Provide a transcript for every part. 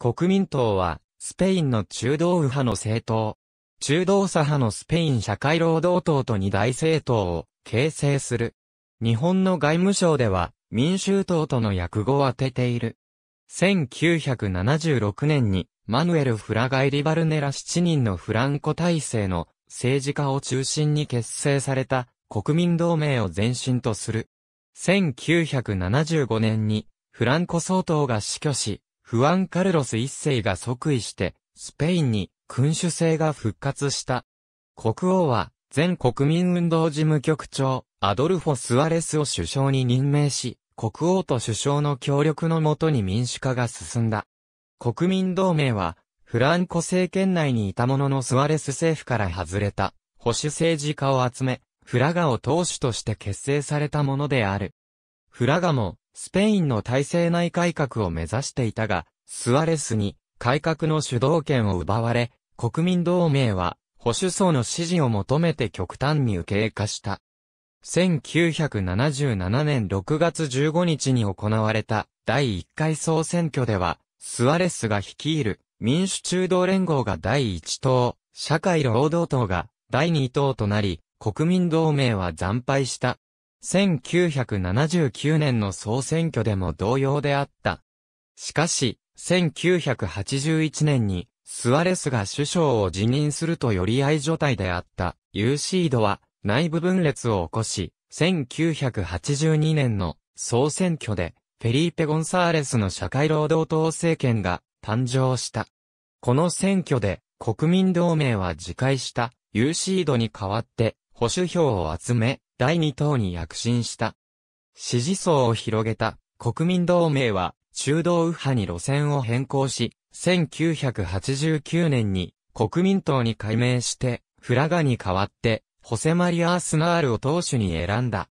国民党は、スペインの中道右派の政党。中道左派のスペイン社会労働党と二大政党を形成する。日本の外務省では民衆党との訳語を当てている。1976年にマヌエル・フラガイ・リバルネラ7人のフランコ体制の政治家を中心に結成された国民同盟を前身とする。1975年にフランコ総統が死去し、フアン・カルロス一世が即位して、スペインに君主制が復活した。国王は、全国民運動事務局長、アドルフォ・スアレスを首相に任命し、国王と首相の協力のもとに民主化が進んだ。国民同盟は、フランコ政権内にいたもののスアレス政府から外れた、保守政治家を集め、フラガを党首として結成されたものである。フラガも、スペインの体制内改革を目指していたが、スアレスに改革の主導権を奪われ、国民同盟は保守層の支持を求めて極端に入れ化した。1977年6月15日に行われた第1回総選挙では、スアレスが率いる民主中道連合が第1党、社会労働党が第2党となり、国民同盟は惨敗した。1979年の総選挙でも同様であった。しかし、1981年に、スアレスが首相を辞任するとより合い状態であった、ユーシードは、内部分裂を起こし、1982年の総選挙で、フェリーペ・ゴンサーレスの社会労働党政権が誕生した。この選挙で、国民同盟は自戒した、ユーシードに代わって、保守票を集め、第二党に躍進した。支持層を広げた国民同盟は中道右派に路線を変更し、1989年に国民党に改名して、フラガに代わって、ホセマリア・アスナールを党首に選んだ。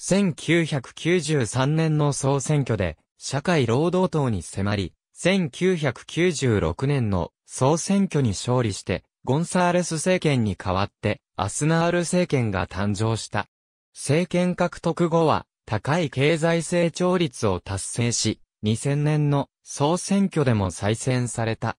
1993年の総選挙で、社会労働党に迫り、1996年の総選挙に勝利して、ゴンサーレス政権に代わって、アスナール政権が誕生した。政権獲得後は、高い経済成長率を達成し、2000年の総選挙でも再選された。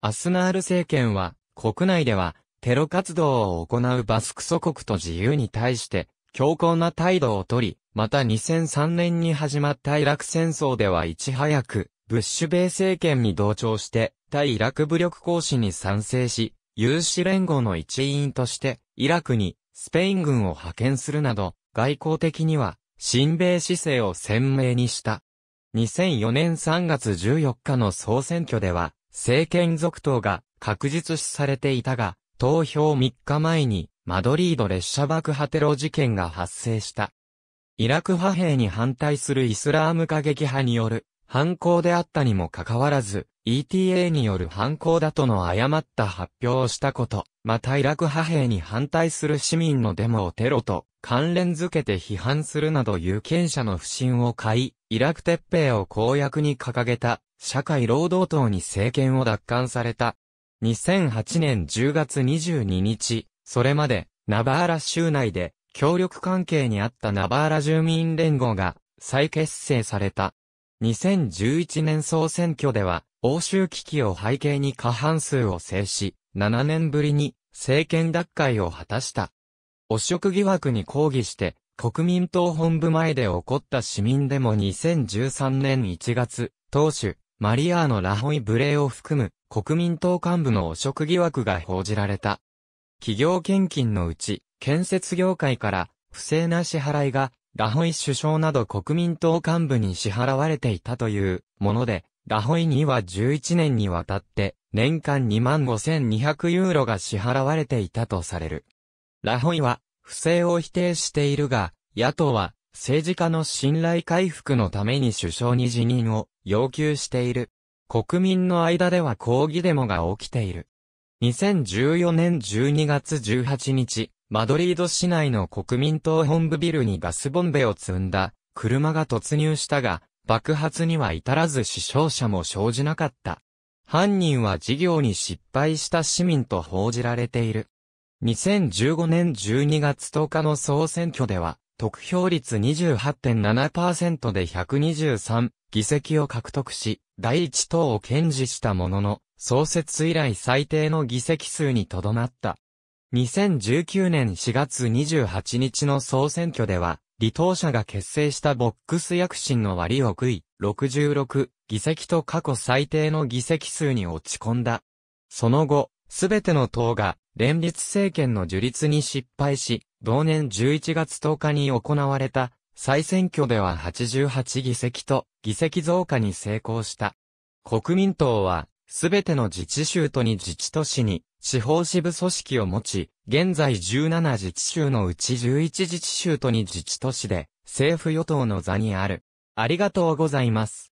アスナール政権は、国内では、テロ活動を行うバスク祖国と自由に対して、強硬な態度をとり、また2003年に始まったイラク戦争ではいち早く、ブッシュ米政権に同調して、対イラク武力行使に賛成し、有志連合の一員として、イラクにスペイン軍を派遣するなど、外交的には、親米姿勢を鮮明にした。2004年3月14日の総選挙では、政権続投が確実視されていたが、投票3日前に、マドリード列車爆破テロ事件が発生した。イラク派兵に反対するイスラーム過激派による犯行であったにもかかわらず、ETA による犯行だとの誤った発表をしたこと、またイラク派兵に反対する市民のデモをテロと関連づけて批判するなど有権者の不信を買い、イラク鉄兵を公約に掲げた、社会労働党に政権を奪還された。2008年10月22日、それまで、ナバーラ州内で、協力関係にあったナバーラ住民連合が、再結成された。2011年総選挙では、欧州危機を背景に過半数を制し、7年ぶりに政権奪回を果たした。汚職疑惑に抗議して、国民党本部前で起こった市民デモ2013年1月、当主、マリアーノ・ラホイ・ブレイを含む国民党幹部の汚職疑惑が報じられた。企業献金のうち、建設業界から不正な支払いがラホイ首相など国民党幹部に支払われていたというもので、ラホイには11年にわたって年間25,200ユーロが支払われていたとされる。ラホイは不正を否定しているが、野党は政治家の信頼回復のために首相に辞任を要求している。国民の間では抗議デモが起きている。2014年12月18日、マドリード市内の国民党本部ビルにガスボンベを積んだ車が突入したが、爆発には至らず死傷者も生じなかった。犯人は事業に失敗した市民と報じられている。2015年12月10日の総選挙では、得票率28.7%で123議席を獲得し、第一党を堅持したものの、創設以来最低の議席数にとどまった。2019年4月28日の総選挙では、離党者が結成したボックス躍進の割を食い、66議席と過去最低の議席数に落ち込んだ。その後、すべての党が連立政権の樹立に失敗し、同年11月10日に行われた再選挙では88議席と議席増加に成功した。国民党はすべての自治州都に自治都市に地方支部組織を持ち、現在17自治州のうち11自治州と2自治都市で、政府与党の座にある。ありがとうございます。